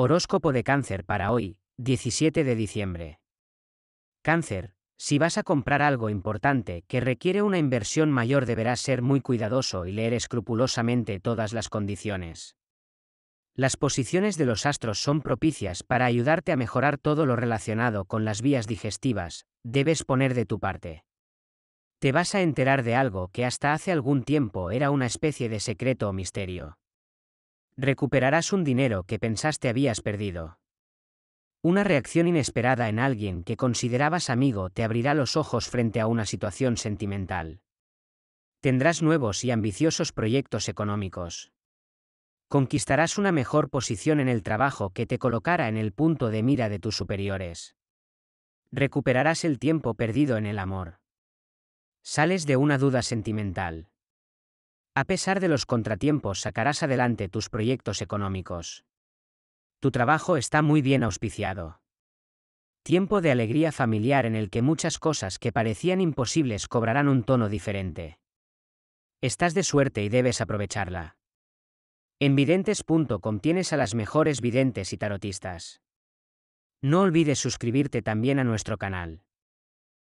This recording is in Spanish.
Horóscopo de cáncer para hoy, 17 de diciembre. Cáncer, si vas a comprar algo importante que requiere una inversión mayor deberás ser muy cuidadoso y leer escrupulosamente todas las condiciones. Las posiciones de los astros son propicias para ayudarte a mejorar todo lo relacionado con las vías digestivas, debes poner de tu parte. Te vas a enterar de algo que hasta hace algún tiempo era una especie de secreto o misterio. Recuperarás un dinero que pensaste habías perdido. Una reacción inesperada en alguien que considerabas amigo te abrirá los ojos frente a una situación sentimental. Tendrás nuevos y ambiciosos proyectos económicos. Conquistarás una mejor posición en el trabajo que te colocará en el punto de mira de tus superiores. Recuperarás el tiempo perdido en el amor. Sales de una duda sentimental. A pesar de los contratiempos sacarás adelante tus proyectos económicos. Tu trabajo está muy bien auspiciado. Tiempo de alegría familiar en el que muchas cosas que parecían imposibles cobrarán un tono diferente. Estás de suerte y debes aprovecharla. En videntes.com tienes a las mejores videntes y tarotistas. No olvides suscribirte también a nuestro canal.